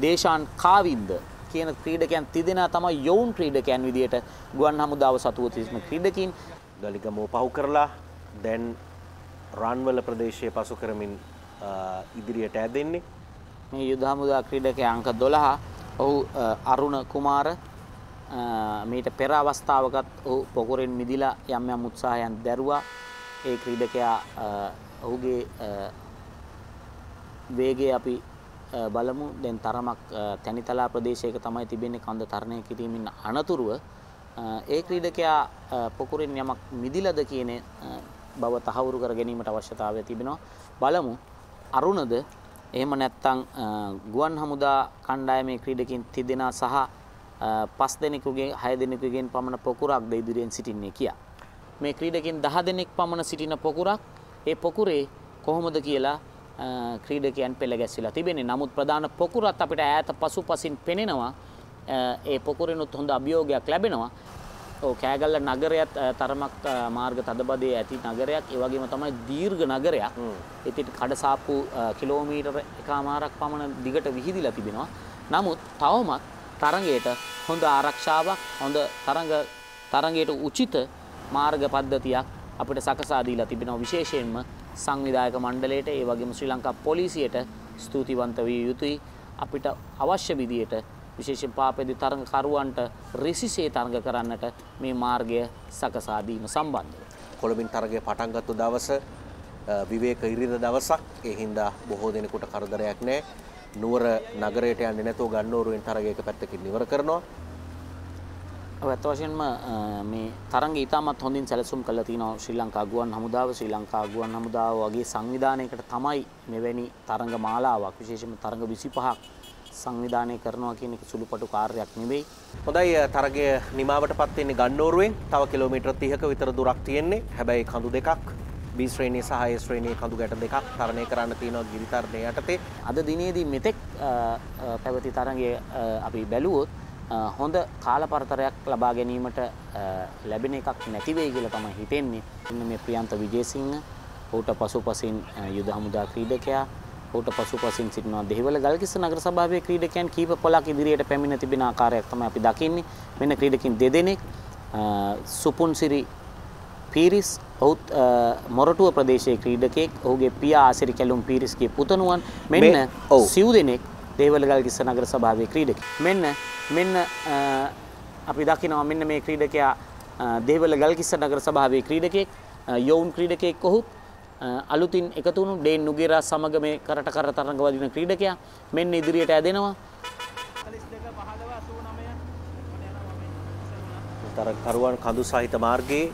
දේශාන් කාවින්ද කියන ක්‍රීඩකයන් තිදෙනා තමයි යොවුන් ක්‍රීඩකයන් විදියට ගුවන් හමුදාව සතුව තිස්ම ක්‍රීඩකින් ගලිගමෝ පහු කරලා දැන් රන්වල ප්‍රදේශය පසු කරමින් ඉදිරියට ඇදෙන්නේ මේ යුදහමුදා ක්‍රීඩකය අංක දොළහා ඔහු අරුණ කුමාර මීට පෙර අවස්ථාවකත් ඔහු පොකොරෙන් මිදිලා යම් යම් උත්සාහයන් දැරුවා ඒ ක්‍රීඩකයා ඔහුගේ වේගය අපි බලමු දැන් තරමක් තැනිතලා ප්‍රදේශයක තමයි තිබෙන්නේ කඳ තරණය කිරීමෙන් අනතුරුව ඒ ක්‍රීඩකයා පොකුරින් යමක් මිදිලද කියන බව තහවුරු කර ගැනීමට අවශ්‍යතාවය තිබෙනවා බලමු අරුණද එහෙම නැත්නම් ගුවන් හමුදා කණ්ඩායමේ ක්‍රීඩකින් තිදෙනා සහ පස් දෙනෙකුගේ හය දෙනෙකුගෙන් පමණ පොකුරක්ද ඉදිරියෙන් සිටින්නේ කියා මේ ක්‍රීඩකින් දහ දෙනෙක් පමණ සිටින පොකුරක් ඒ පොකුරේ කොහොමද කියලා ක්‍රීඩකයන් පෙළ ගැස්වෙලා තිබෙන්නේ නමුත් ප්‍රධාන පොකුරත් අපිට ඈත පසු පසින් පෙනෙනවා ඒ පොකුරෙනුත් හොඳ අභියෝගයක් ලැබෙනවා කෑගල්ල නගරයත් තරමක් මාර්ග තදබදේ ඇති නගරයක් ඒවගේම තමයි දීර්ඝ නගරයක් ඉතිට කඩසාප්පු කිලෝමීටර් එකමාරක් පමණ දිගට විහිදිලා තිබෙනවා නමුත් තවමත් තරගයට හොඳ ආරක්ෂාවක් හොඳ තරග තරගයට උචිත මාර්ග පද්ධතියක් අපිට සකසා දීලා තිබෙනවා විශේෂයෙන්ම සංවිධායක මණ්ඩලයට ඒ වගේම ශ්‍රී ලංකා පොලිසියට ස්තුතිවන්ත විය යුතුයි. අපිට අවශ්‍ය විදියට විශේෂයෙන් පාපෙදි තරඟකරුවන්ට රිසිසේ තරඟ කරන්නට මේ මාර්ගය සකසා දීම සම්බන්ධව. කොළඹින් තරගය පටන් ගත්ත දවස විවේක ඉරිද දවසක්. ඒ හින්දා බොහෝ දෙනෙකුට කරදරයක් නැහැ. නුවර නගරයට යන්නේ නැතුව ගන්නෝරුවෙන් තරගයක පැත්තකින් ඉවර කරනවා. ඇත්ත වශයෙන්ම මේ තරග ඉතාමත් හොඳින් සැලසුම් කළ තිනවා ශ්‍රී ලංකා ගුවන් හමුදාව ශ්‍රී ලංකා ගුවන් හමුදාව වගේ සංවිධානයකට තමයි මෙවැනි තරග මාලාවක් විශේෂම තරග 25ක් සංවිධානය කරනවා කියන එක සුළුපටු කාර්යයක් නෙවෙයි. හොඳයි තරගය නිමාවටපත් වෙන්නේ ගන්නෝරුවෙන් තව කිලෝමීටර් 30ක විතර දුරක් තියෙන්නේ. හැබැයි කඳු දෙකක් B ශ්‍රේණිය සහ A ශ්‍රේණිය කඳු ගැට දෙකක් තරණය කරන්න තියෙනවා ගිරි තරණය යටතේ. අද දිනේදී මෙතෙක් පැවති තරගයේ අපි බැලුවොත් හොඳ කාලපරතරයක් ලබා ගැනීමට ලැබෙන එකක් නැතිවෙයි කියලා තමයි හිතෙන්නේ. ඉන්න මේ ප්‍රියන්ත විජේසිංහ ඔහුට පසුපසින් යුද හමුදා ක්‍රීඩකයා ඔහුට පසුපසින් සිටිනවා දෙහිවල ගල්කිස්ස නගර සභාවේ ක්‍රීඩකයන් කීප පොලක් ඉදිරියට පැමිණ තිබෙන ආකාරයක් තමයි අපි දකින්නේ. මෙන්න ක්‍රීඩකින් දෙදෙනෙක් සුපුන්සිරි පීරිස් ඔහුත් මොරටුව ප්‍රදේශයේ ක්‍රීඩකයෙක් ඔහුගේ පියා ආසිරි කැලුම් පීරිස්ගේ පුතණුවන් මෙන්න සිව් දෙනෙක් තේවලගල් කිස්ස නගර සභාවේ ක්‍රීඩක. මෙන්න මෙන්න අපි දකිනවා මෙන්න මේ ක්‍රීඩකයා දේවල ගල්කිස්ස නගර සභාවේ ක්‍රීඩකයෙක් යොවුන් ක්‍රීඩකයෙක් ඔහුත් අලුතින් එකතුුණු ඩේන් නුගෙරා සමග මේ කරට කර තරඟ වදින ක්‍රීඩකයා මෙන්න ඉදිරියට ඇදෙනවා තරකරුවන් කඳු සහිත මාර්ගයේ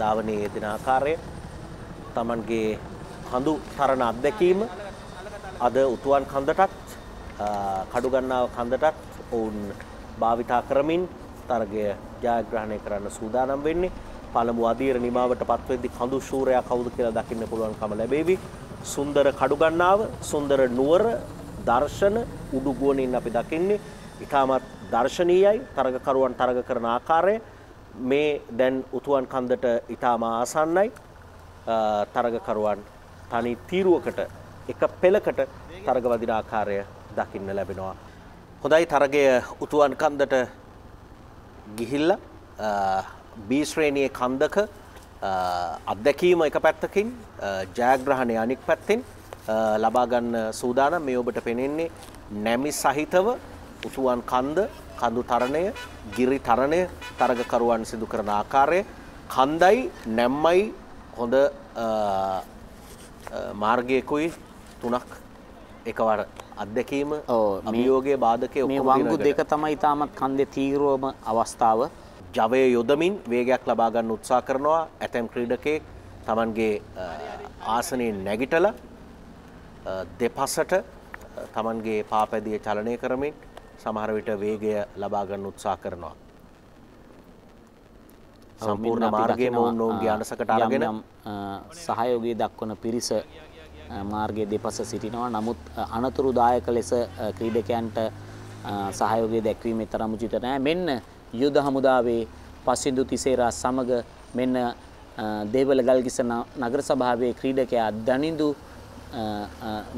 ධාවනයේ යෙදෙන ආකාරය තමන්ගේ කඳු තරණ අත්දැකීම අද උතුවන් කන්දටත් කඩුගන්නාව කඳටත් ඔවුන් භාවිතා කරමින් තරගය ජයග්‍රහණය කරන්න සූදානම් වෙන්නේ පළමු අදීර නිමාවට පත්වෙද්දි කඳු ශූරයා කවුද කියලා දකින්න පුළුවන්කම ලැබේවි සුන්දර කඩුගන්නාව සුන්දර නුවර දර්ශන උඩු ගුවනින් අපි දකින්නේ ඉතාමත් දර්ශනීයයි තරගකරුවන් තරග කරන ආකාරය මේ දැන් උතුවන් කන්දට ඉතාම ආසන්නයි තරගකරුවන් තනි තීරුවකට එක පෙළකට තරග වදින ආකාරය දකින්න ලැබෙනවා. හොඳයි තරගය උතුවන් කන්දට ගිහිල්ල බීශ්‍රේණයේ කන්දක අත්දැකීම එක පැත්තකින් ජයග්‍රහණය අනික් පැත්තෙන් ලබාගන්න සූදාන මේ ඔබට පෙනෙන්නේ නැමි සහිතව උතුවන් කන්ද කඳු තරණය ගිරි තරණය තරගකරුවන් සිදු කරන ආකාරය කන්දයි නැම්මයි හොඳ මාර්ගයකුයි තුනක් එකවර අත්දැකීම අභියෝගේ බාධකය මේ වංගු දෙක තමයි ඉතාමත් කන්දෙ තීරුවම අවස්ථාව ජවය යොදමින් වේගයක් ලබාගන්න උත්සා කරනවා ඇතැම් ක්‍රීඩකයෙක් තමන්ගේ ආසනය නැගිටල දෙපසට තමන්ගේ පාපැදිය චලනය කරමින් සමහර විට වේගය ලබාගන්න උත්සා කරනවා. සම්පූර්ණ මාර්ගයේ මොවුන් ඔවුන්ගේ අනසකට අරගෙන සහයෝගය දක්වන පිරිස මාර්ගයේ දෙපස සිටිනවා. නමුත් අනතුරුදායක ලෙස ක්‍රීඩකයන්ට සහයෝගය දැක්වීමේ තරම් උචිත නැහැ. මෙන්න යුද හමුදාවේ පසින්දු තිසේරා සමග මෙන්න දේවල ගල්කිස නගර සභාවේ ක්‍රීඩකයා දනිඳු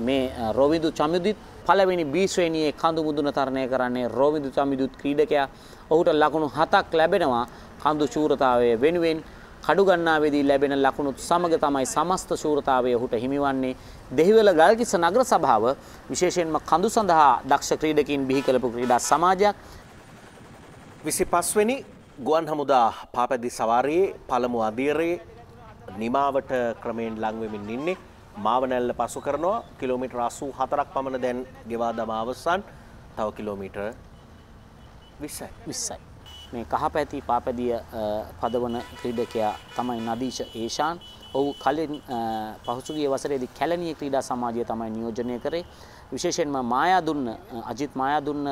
මේ රොවිදු චමිදුත් පළවෙනි B ශ්‍රේණියේ කඳු මුදුන තරණය කරන්නේ රොවිදු චමිදුත් ක්‍රීඩකයා. ඔහුට ලකුණු 7ක් ලැබෙනවා කඳු ශූරතාවය වෙනුවෙන්. කඩු ගන්නාවේදී ලැබෙන ලකුණුත් සමග තමයි සමස්ත ශූරතාවය ඔහුට හිමිවන්නේ. දෙහිවල ගල්කිස්ස නගර සභාව විශේෂයෙන්ම කඳු සඳහා දක්ෂ ක්‍රීඩකින් බිහි කළපු ක්‍රීඩා සමාජයක්. 25 වෙනි ගුවන් හමුදා පාපැදි සවාරයේ පළමු අදියරේ නිමාවට ක්‍රමයෙන් ලං වෙමින් ඉන්නේ. මාවනැල්ල පසු කරනවා කිලෝමීටර් 84ක් පමණ දැන් ගෙවා දම අවසන්. තව කිලෝමීටර් 20යි. 20යි. මේ කහපැති පාපැදිය පදවන ක්‍රීඩකයා තමයි නදීෂ ඒෂාන්. ඔහු කලින් පහුසුගිය වසරේදී කැලණිය ක්‍රීඩා සමාජය තමයි නියෝජනය කරේ. විශේෂයෙන්ම මායාදුන්න අජිත් මායාදුන්න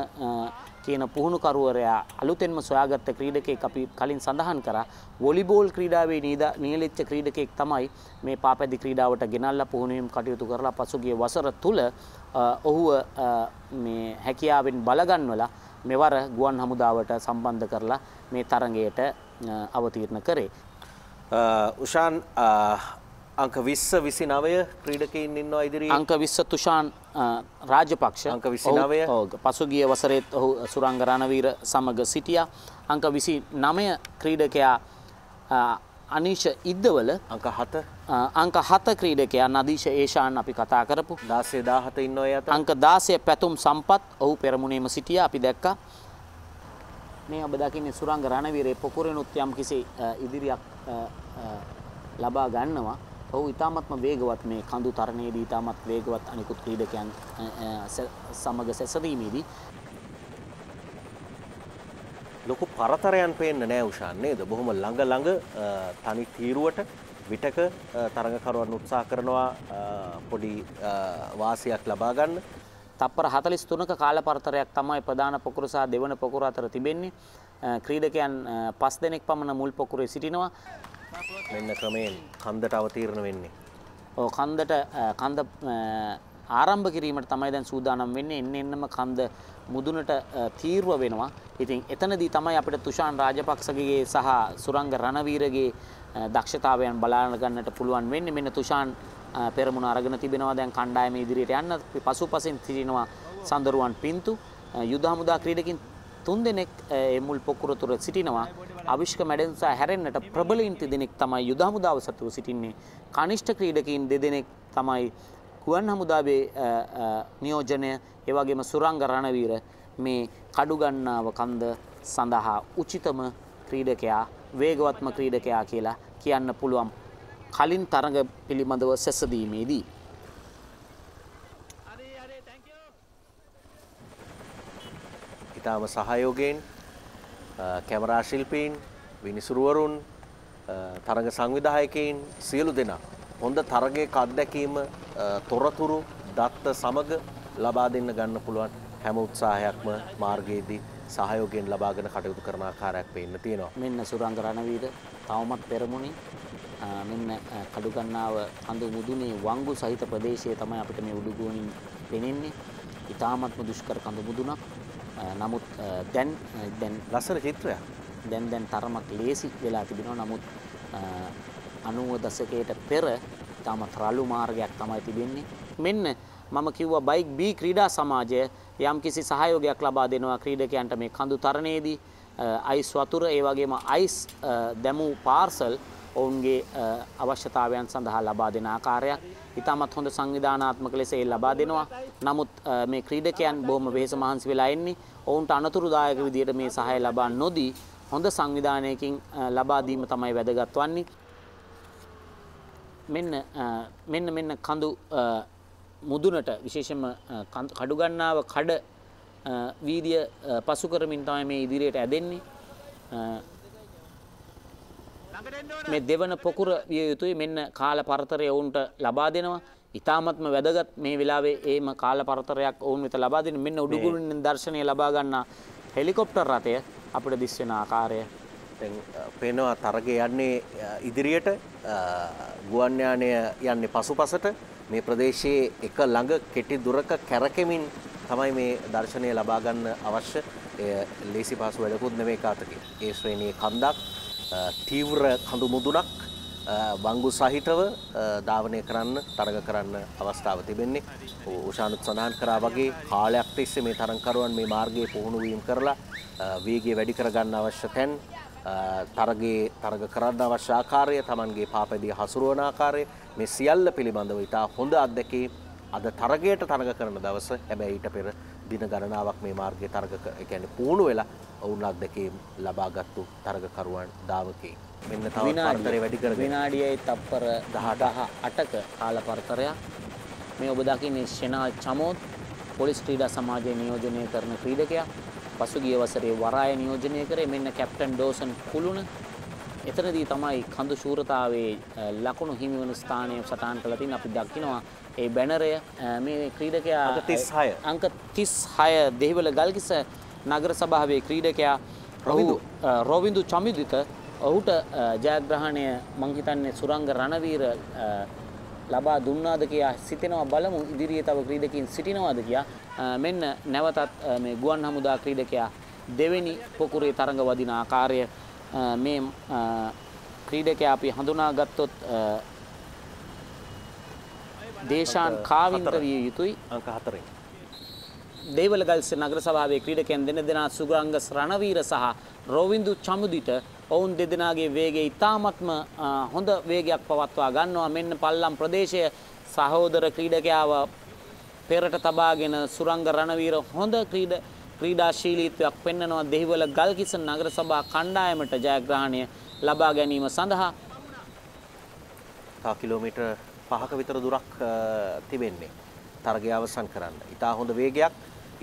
කියන පුහුණුකරුවරයා අලුතෙන්ම සොයාගත්ත ක්‍රීඩකෙක් අපි කලින් සඳහන් කරා වොලිබෝල් ක්‍රීඩාවේ නියලිච්ච ක්‍රීඩකෙක් තමයි මේ පාපැදි ක්‍රීඩාවට ගෙනල්ලා පුහුණුවීම් කටයුතු කරලා පසුගිය වසර තුල ඔහුව මේ හැකියාවෙන් බලගන්වලා මෙවර ගුවන් හමුදාවට සම්බන්ධ කරලා මේ තරගයට අවතීර්ණ කරේ. උෂාන් අංක විස්ස විසි නවය ක්‍රීඩකින් ඉන්නවා ඉදිරි අංක විස්ස තුෂාන් රාජපක්ෂ අංක විසිනවය පසුගිය වසරෙත් ඔහු සුරංගරණවීර සමග සිටිය අංක විසි නමය ක්‍රීඩකයා අනිශ ඉද්දවල අංක හත අංක හත ක්‍රීඩකයා නදීශ ඒෂාන් අපි කතා කරපු දාසේ දාහත ඉන්න ඔය අංක දාසය පැතුම් සම්පත් ඔහු පෙරමුණේම සිටිය අපි දැක්ක මේ ඔබ දකින්නේ සුරංග රණවීරේ පොකුරෙනුත් යම් කිසි ඉදිරියක් ලබා ගන්නවා ඔහු ඉතාමත්ම වේගවත් මේ කඳු තරණයේදී ඉතාමත් වේගවත් අනිකුත් ක්‍රීඩකයන් සමග සැසරීමේදී ලොකු පරතරයන් පේන්න නෑ උෂාන් නේද? බොහොම ළඟ ළඟ තනි තීරුවට විටක තරඟකරුවන් උත්සාහ කරනවා පොඩි වාසියක් ලබා ගන්න. තප්පර 43ක කාල පරතරයක් තමයි ප්‍රධාන පොකුර සහ දෙවන පොකුර අතර තිබෙන්නේ. ක්‍රීඩකයන් 5 දෙනෙක් පමණ මුල් පොකුරේ සිටිනවා. මෙන්න ක්‍රමයෙන් කන්දට අවතීර්ණ වෙන්නේ. ඔව් කන්දට කන්ද ආරම්භ කිරීමට තමයි දැන් සූදානම් වෙන්නේ. එන්න එන්නම කන්ද මුදුනට තීර්ව වෙනවා. ඉතින් එතනදී තමයි අපිට තුෂාන් රාජපක්ෂගේ සහ සුරංග රණවීරගේ දක්ෂතාවයන් බලාගෙන ගන්නට පුළුවන් වෙන්නේ. මෙන්න තුෂාන් පෙරමුණ අරගෙන තිබෙනවා දැන් කණ්ඩායම ඉදිරියට යන්න පසුපසින් තිරිනවා සඳරුවන් පින්තු යුද හමුදා ක්‍රීඩකින් තුන්දෙනෙක් ඒ මුල් පොකුර තුර සිටිනවා. අවිශ්ක මැඩන්සා හැරෙන්නට ප්‍රබලයින් තිදෙනෙක් තමයි යුද හමුදාව සතුව සිටින්නේ. කනිෂ්ඨ ක්‍රීඩකීන් දෙදෙනෙක් තමයි හුවන් හමුදාවේ නියෝජනය ඒවගේම සුරංග රණවීර මේ කඩුගන්නාව කන්ද සඳහා උචිතම ක්‍රීඩකයා වේගවත්ම ක්‍රීඩකයා කියලා කියන්න පුළුවන් කලින් තරඟ පිළිබඳව සැසදීමේදී. ඉතාම සහයෝගයෙන් කැමරාශිල්පීන් විනිසුරුවරුන් තරඟ සංවිධායකයින් සියලු දෙනා හොඳ තරගයක අත්දැකීම තොරතුරු දත්ත සමග ලබා දෙන්න ගන්න පුළුවන් හැම උත්සාහයක්ම මාර්ගයේදී සහයෝගයෙන් ලබාගෙන කටයුතු කරන ආකාරයක් පේන්න තියෙනවා. මෙන්න සුරංග රණවීර තවමත් පෙරමුණේ මෙන්න කඩුගන්නාව අඳු මුදුනේ වංගු සහිත ප්‍රදේශයේ තමයි අපිට මේ උඩුගුවනින් පෙනෙන්නේ. ඉතාමත්ම දුෂ්කර කඳු මුදුනක්. නමුත් දැන් දැන් ලස්සන චිත්‍රයක්. දැන් දැන් තරමක් ලේසි වෙලා තිබෙනවා. නමුත් 90 දශකයට පෙර ඉතාමත් රළු මාර්ගයක් තමයි තිබෙන්නේ. මෙන්න මම කිව්වා බයික් B ක්‍රීඩා සමාජය යම්කිසි සහයෝගයක් ලබා දෙනවා ක්‍රීඩකයන්ට මේ කඳු තරණයේදී අයිස් වතුර ඒ වගේම අයිස් දැමූ පාර්සල් ඔවුන්ගේ අවශ්‍යතාවයන් සඳහා ලබා දෙන ආකාරයක් ඉතාමත් හොඳ සංවිධානාත්මක ලෙස ඒ ලබා දෙනවා. නමුත් මේ ක්‍රීඩකයන් බොහොම වෙහෙස මහන්සි වෙලා ඉන්නේ. ඔවුන්ට අනතුරුදායක විදියට මේ සහාය ලබා නොදී හොඳ සංවිධානයකින් ලබා දීම තමයි වැදගත් වන්නේ. මෙන්න මෙන්න මෙන්න කඳු මුදුනට විශේෂම කඩුගන්නාව කඩ වීදිය පසු කරමින් තමයි මේ ඉදිරියට ඇදෙන්නේ. මේ දෙවන පොකුර විය යුතුයි මෙන්න කාල පරතරය ඔවුන්ට ලබා දෙනවා. ඉතාමත්ම වැදගත් මේ වෙලාවේ ඒම කාල පරතරයක් ඔවුන් වෙත ලබා දෙන මෙන්න උඩුගුරුන් දර්ශනය ලබා ගන්නා හෙලිකොප්ටර් රථය අපිට දිස් වෙන ආකාරය පේනවා තරග යන්නේ ඉදිරියට ගුවන්්‍යානය යන්නේ පසු පසට මේ ප්‍රදේශයේ එක ළඟ කෙටි දුරක කැරකෙමින් තමයි මේ දර්ශනය ලබාගන්න අවශ්‍ය ලේසි පහසු වැඩකුත් නෙමේ කාතකේ. ඒ ශ්‍රේණයේ කන්දක් තීව්‍ර කඳු මුදුනක් බංගු සහිතව ධාවනය කරන්න තරග කරන්න අවස්ථාව තිබෙන්නේ. උෂානුත් සඳහන් කරා වගේ කාලයක් තිස්සේ මේ තරංකරුවන් මේ මාර්ගයේ පුහුණුවීම් කරලා වේගය වැඩි කරගන්න අවශ්‍ය තැන් තරගේ තරග කරන්න අවශ්‍ය ආකාරය තමන්ගේ පාපැදිය හසුරුවන ආකාරය මේ සියල්ල පිළිබඳව ඉතා හොඳ අත්දැකීම් අද තරගයට තරග කරන දවස හැබැයි ඊට පෙර දින ගණනාවක් මේ මාර්ගයේ තරග කියන්නේ පුහුණු වෙලා ඔවුන් අත්දැකීම් ලබාගත්තු තරගකරුවන් දාවකේ මෙන්න තව පරතරය වැඩි කරගෙන විනාඩියයි තප්පර 18 8ක කාල පරතරයක් මේ ඔබ දකින්නේ ෂෙනා චමෝත් පොලිස් ක්‍රීඩා සමාජය නියෝජනය කරන ක්‍රීඩකයා පසුගිය වසරේ වරාය නියෝජනය කරේ මෙන්න කැප්ටන් ඩෝසන් කුළුණ එතනදී තමයි කඳු ශූරතාවේ ලකුණු හිමි වන ස්ථානය සටහන් කළ තින් අපි දක්කිනවා ඒ බැනරය මේ ක්‍රීඩකයා අංක 36 දෙහිවල ගල්කිස නගර සභාවේ ක්‍රීඩකයා රොවින්දු චමිදිත ඔහුට ජයග්‍රහණය මං හිතන්නේ සුරංග රණවීර ලබා දුන්නාද කියා සිතෙනවා බලමු ඉදිරියේ තව ක්‍රීඩකින් සිටිනවාද කියා මෙන්න නැවතත් මේ ගුවන් හමුදා ක්‍රීඩකයා දෙවෙනි පොකුරේ තරඟ වදින ආකාරය මේ ක්‍රීඩකයා අපි හඳුනාගත්තොත් දේශාන් කාවින්ට විය යුතුයි අංක 4 දේවලගල්ස නගර සභාවේ ක්‍රීඩකයන් දෙනෙදෙනා සුගංග රණවීර සහ රෝවින්දු චමුදිට ඔවුන් දෙදෙනාගේ වේගය ඉතාමත්ම හොඳ වේගයක් පවත්වා ගන්නවා මෙන්න පල්ලම් ප්‍රදේශය සහෝදර ක්‍රීඩකයාව පෙරට තබාගෙන සුරංග රණවීර හොඳ ක්‍රීඩ ක්‍රීඩාශීලීත්වයක් පෙන්වනවා දෙහිවල ගල්කිස නගර සභා කණ්ඩායමට ජයග්‍රහණය ලබා ගැනීම සඳහා තා කිලෝමීටර් 5ක විතර දුරක් තිබෙන්නේ තරගය අවසන් කරන්න. ඉතා හොඳ වේගයක්,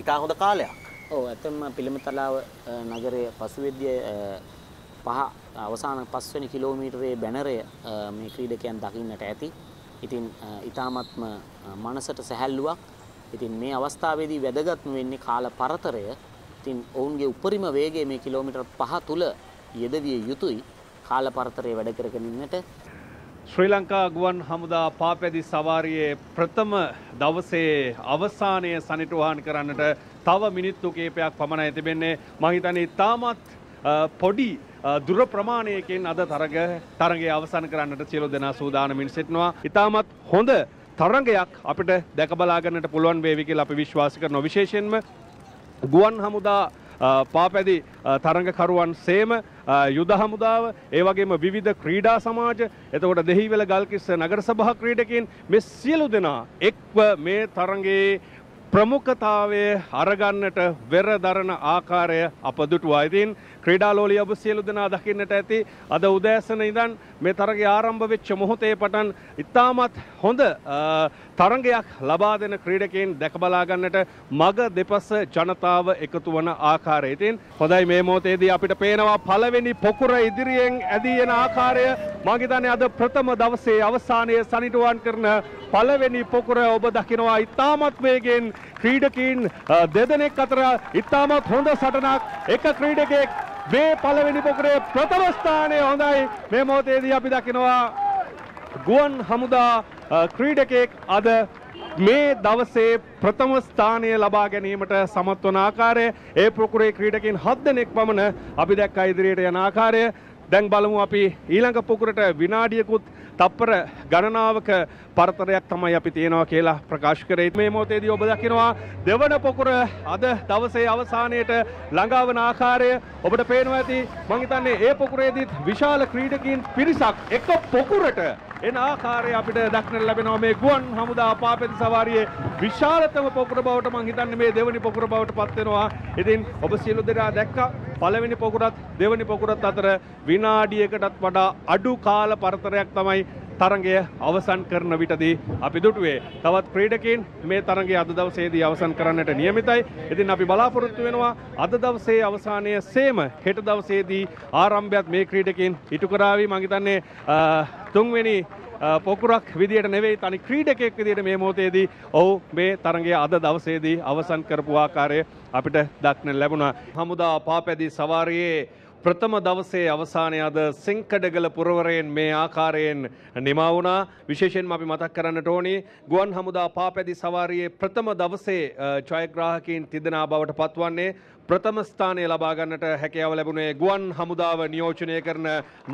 ඉතා හොඳ කාලයක්. ඔව් ඇත්තම පිළිමතලාව නගරයේ පසුවිද්‍ය පහ අවසාන පස්වෙනි කිලෝමීටරයේ බැනරය මේ ක්‍රීඩකයන් දකින්නට ඇති. ඉතින් ඊ타මත්ම මනසට සැහැල්ලුවක් ඉතින් මේ අවස්ථාවේදී වැදගත්ම වෙන්නේ කාල පරතරය. ඉතින් ඔවුන්ගේ උපරිම වේගය මේ කිලෝමීටර් 5 තුල යෙදවිය යුතුයි කාල පරතරය වැඩ කරගෙන ඉන්නට. ශ්‍රී ලංකා ගුවන් හමුදා පාපැදි සවාරියේ ප්‍රථම දවසේ අවසානය සනිටුහන් කරන්නට තව මිනිත්තු කීපයක් පමණයි තිබෙන්නේ. මම හිතන්නේ තාමත් පොඩි දුර ප්‍රමාණයකින් අද තරග තරගේ අවසන් කරන්නට සියලු දෙනා සූදානමින් සිටිනවා. ඉතාමත් හොඳ තරගයක් අපිට දැකබලාගන්නට පුළුවන් වේවිකල් අපි විශ්වාස කරන විශේෂයෙන්ම ගුවන් හමුදා පාපැදි තරඟකරුවන් සේම යුද හමුදාව ඒ වගේම විවිධ ක්‍රීඩා සමාජ එතකොට දෙහිවල ගල්කිස්ස නගර සභා ක්‍රීඩකින් මේ සියලු දෙනා එක්ව මේ තරඟයේ ප්‍රමුඛතාවය අරගන්නට වෙර දරන ආකාරය අප දුටුවා. ඉතින් ක්‍රීඩාලෝලිය ඔබ සියලු දෙනා දකින්නට ඇති අද උදෑසන ඉඳන් මේ තරගය ආරම්භ වෙච්ච මොහොතේ පටන් ඉතාමත් හොඳ තරගයක් ලබා දෙන ක්‍රීඩකයන් දැක බලා ගන්නට මග දෙපස ජනතාව එකතු වන ආකාරය. ඉතින් හොඳයි මේ මොහොතේදී අපිට පේනවා පළවෙනි පොකුර ඉදිරියෙන් ඇදී එන ආකාරය මම හිතන්නේ අද ප්‍රථම දවසේ අවසානයේ සනිටුවන් කරන පළවෙනි පොකුර ඔබ දකිනවා ඉතාමත් වේගෙන් ක්‍රීඩකීන් දෙදෙනෙක් අතර ඉතාමත් හොඳ සටනක් එක ක්‍රීඩකයෙක් මේ පළවෙනි පොකරේ ප්‍රථම ස්ථානය හොඳයි මේ මොහොතේදී අපි දකිනවා ගුවන් හමුදා ක්‍රීඩකයෙක් අද මේ දවසේ ප්‍රථම ස්ථානය ලබා ගැනීමට සමත් වන ආකාරය ඒ පොකුරේ ක්‍රීඩකින් හත් දෙනෙක් පමණ අපි දැක්කා ඉදිරියට යන ආකාරය දැන් බලමු අපි ඊළඟ පොකුරට විනාඩියකුත් තප්පර ගණනාවක පරතරයක් තමයි අපි තියෙනවා කියලා ප්‍රකාශ කරේ. මේ මොහොතේදී ඔබ දකිනවා දෙවන පොකුර අද දවසේ අවසානයේට ළඟාවන ආකාරය ඔබට පේනවා ඇති. මම හිතන්නේ ඒ පොකුරේදීත් විශාල ක්‍රීඩකයන් පිරිසක් එක පොකුරට එන ආකාරය අපිට දක්නට ලැබෙනවා මේ ගුවන් හමුදා අපාපැති සවාරියේ විශාලතම පොකුර බවට මම හිතන්නේ මේ දෙවනි පොකුර බවට පත් වෙනවා. ඉතින් ඔබ සියලු දෙනා දැක්කා පළවෙනි පොකුරත් දෙවනි පොකුරත් අතර විනාඩියකටත් වඩා අඩු කාල පරතරයක් තමයි තරගය අවසන් කරන විටදී අපි දුටුවේ තවත් ක්‍රීඩකින් මේ තරගය අද දවසේදී අවසන් කරන්නට නියමිතයි. ඉතින් අපි බලාපොරොත්තු වෙනවා අද දවසේ අවසානයේ සේම හෙට දවසේදී ආරම්භයත් මේ ක්‍රීඩකින් ඉටු කරાવી මම හිතන්නේ තුන්වෙනි පොකුරක් විදියට නෙවෙයි තනි ක්‍රීඩකයෙක් විදියට මේ මොහොතේදී ඔහු මේ තරඟය අද දවසේදී අවසන් කරපු ආකාරය අපිට දක්න ලැබුණා. හමුදා පාපැදි සවාරියේ ප්‍රථම දවසේ අවසානය අද සිංකඩගල පුරවරයෙන් මේ ආකාරයෙන් නිමා වුණා විශේෂයෙන්ම අපි මතක් කරන්නට ඕනි ගුවන් හමුදා පාපැදි සවාරියේ ප්‍රථම දවසේ ජයග්‍රාහකීන් තිදෙනා බවට පත්වන්නේ ප්‍රථම ස්ථානය ලබා ගන්නට හැකියාව ලැබුණේ ගුවන් හමුදාව නියෝජනය කරන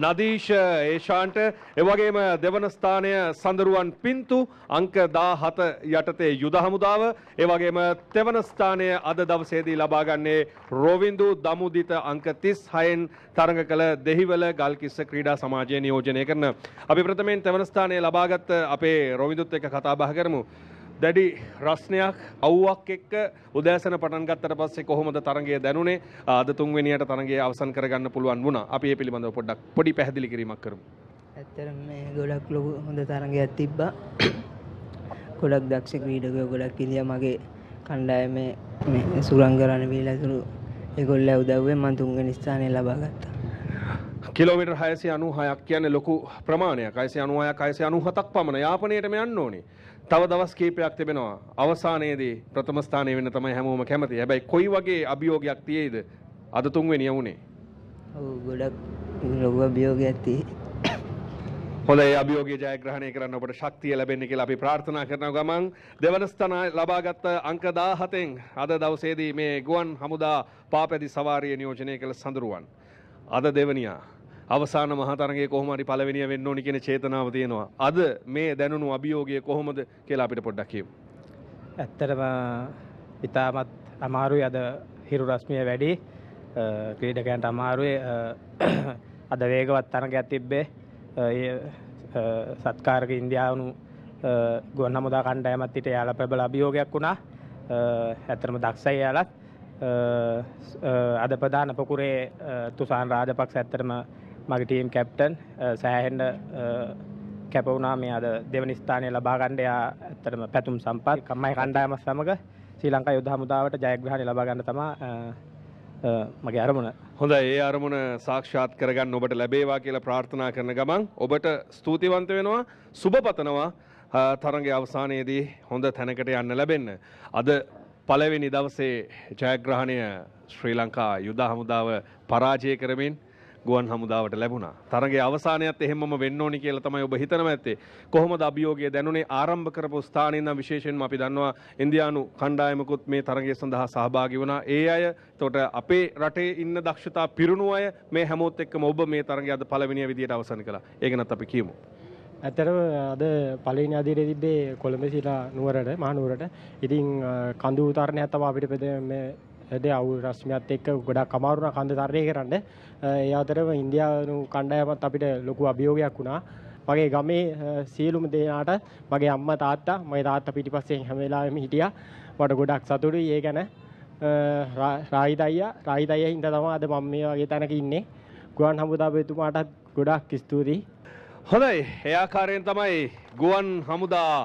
නදීෂ ඒෂාන්ට එවැගේම දෙවන ස්ථානය සඳරුවන් පින්තු අංක 17 යටතේ යුද හමුදාව එවැගේම තෙවන ස්ථානය අද දවසේදී ලබා ගන්නේ රොවින්දු දමුදිත අංක 36න් තරඟ කළ දෙහිවල ගල්කිස්ස ක්‍රීඩා සමාජය නියෝජනය කරන අපි ප්‍රථමයෙන් තෙවන ස්ථානය ලබාගත් අපේ රොවින්දුත් එක්ක කතා බහ කරමු දැඩි රස්නයක් අව්වක් එක්ක උදෑසන පටන් ගත්තට පස්සේ කොහොමද තරගය දැනුනේ අද තුන්වෙනියට තරගය අවසන් කරගන්න පුළුවන් වුණා. අපි ඒ පිළිබඳව පොඩ්ඩක් පොඩි පැහැදිලි කිරීමක් කරමු. ඇත්තටම මේ ගොඩක් ලොකු හොඳ තරගයක් තිබ්බා. ගොඩක් දක්ෂ ක්‍රීඩකයෝ ගොඩක් ඉන්දියා මගේ කණ්ඩායමේ මේ සුරංග රණවීරතුරු ඒගොල්ලෝ උදව්වෙන් මම තුන්වෙනි ස්ථානය ලබා ගත්තා. කිලෝමිට හයසි අනු හයක් කියන ලොකු ප්‍රමාණයක් අයිසි අනුවයක් අයිසි අනු හතක් පමණ යාපනයට යන්න ඕනේ තව දවස් කීපයක් තිබෙනවා. අවසානයේදී ප්‍රථම ස්ථානය වෙන්න තමයි හැමෝම කැමති. හැබැයි කොයි වගේ අභියෝගයක් තියේද අද තුන්වෙනිය වුණේ? ඔව් ගොඩක් ලොකු අභියෝගයක් තියෙයි. හොඳයි අභියෝගය ජයග්‍රහණය කරන්න ඔබට ශක්තිය ලැබෙන්න කියලා අපි ප්‍රාර්ථනා කරන ගමන් දෙවන ස්ථානය ලබාගත් අංක 17න් අද දවසේදී මේ ගුවන් හමුදා පාපැදි සවාරිය නියෝජනය කළ සඳරුවන් අද දෙවනියා අවසාන මහතරගේ කොහොමරි පලවෙනිය වෙන්න ඕනි කියෙන චේතනාව තියෙනවා. අද මේ දැනුණු අභියෝගය කොහොමද කියලා අපිට පොඩ්ඩක් කියමු. ඇත්තටම ඉතාමත් අමාරුයි අද හිරු රස්මිය වැඩි ක්‍රීඩකයන්ට අමාරුයි [COUGHS] අද වේගවත් තනක ඇතිබ්බේ සත්කාරක ඉන්දියාවනු ගොන්න මුදා කණ්ඩෑමත් ඉට යාල ප්‍රබල අභියෝගයක් වුණා ඇතරම දක්ෂයි යාලත් අද ප්‍රධාන පොකුරේ තුසාන් රාජපක්ෂ ඇත්තරම මගේ ටීම් කැප්ටන් සෑහෙන්ඩ කැපවුණා මේ අද දෙවනි ස්ථානය ලබාගණ්ඩයා ඇත්තටම පැතුම් සම්පත් කම්මයි කණ්ඩායම සමඟ ශ්‍රී ලංකා යුද්ධ හමුදාවට ජයග්‍රහණ ලබාගන්න තමා මගේ අරමුණ හොඳ ඒ අරමුණ සාක්ෂාත් කරගන්න ඔබට ලැබේවා කියලා ප්‍රාර්ථනා කරන ගමන් ඔබට ස්තුතිවන්ත වෙනවා සුබ පතනවා තරගේ අවසානයේදී හොඳ තැනකට යන්න ලැබෙන්න. අද පලවෙනි දවසේ ජයග්‍රහණය ශ්‍රී ලංකා යුද හමුදාව පරාජය කරමින් ගුවන් හමුදාවට ලැබුණා. තරගේ අවසානයත් එහෙමම වෙන්න ඕනි කියලා තමයි ඔබ හිතනවා ඇත්තේ. කොහොමද අභියෝගය දැනුනේ ආරම්භ කරපු ස්ථානයේ නම් විශේෂයෙන්ම අපි දන්නවා ඉන්දියානු කණ්ඩායමකුත් මේ තරගය සඳහා සහභාගී වුණා. ඒ අය එතකොට අපේ රටේ ඉන්න දක්ෂතා පිරුණු අය මේ හැමෝත් එක්කම ඔබ මේ තරගය අද පළවෙනි විදියට අවසන් කළා. ඒක නැත් අපි කියමු. ඇතරම අද පලන අදිරේ තිබේ කොළඹ සිලා නුවරට මහනුවරට ඉතින් කඳු තරණය ඇතව අපිට පෙද දේ අවුල් රශ්මියත් එක්ක ගොඩක් අමාරුණ කන්ද තරණය කරන්න ඒ අතරම ඉන්දියානු කණ්ඩායමත් අපිට ලොකු අභියෝගයක් වුණා මගේ ගමේ සියලුම දෙනාට මගේ අම්ම තාත්තා මගේ තාත්තා පිටිපස්සෙන් හැම වෙලාවෙම හිටියා මට ගොඩක් සතුටුයි ඒ ගැන රාහිත අයියා රාහිත අයියා හින්දා තමයි අද මම මේ වගේ තැනක ඉන්නේ ගුවන් හමුදාපතිතුමාටත් ගොඩක් ස්තුතියි හොඳයි එයාකාරයෙන් තමයි ගුවන් හමුදා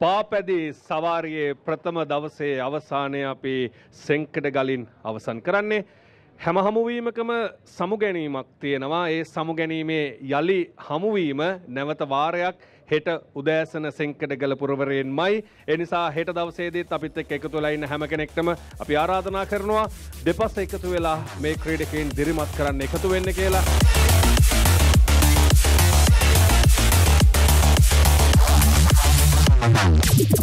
පාපැදි සවාරියේ ප්‍රථම දවසේ අවසානය අපි සෙංකට ගලින් අවසන් කරන්නේ. හැම හමුුවීමකම සමුගැනීමක් තියෙනවා ඒ සමුගැනීමේ යළි හමුවීම නැවත වාරයක් හෙට උදෑසන සංකට ගලපුරවරයෙන් මයි එනිසා හෙට දවසේදත් අපිත් එක් එකතු ලයින්න හැම කෙනෙක්ටම අපි ආරාධනා කරනවා දෙපස් එකතු වෙලා මේ ක්‍රීඩකෙන් දිරිමත් කරන්න එකතු වෙන්න කියලා. Bye. Hum.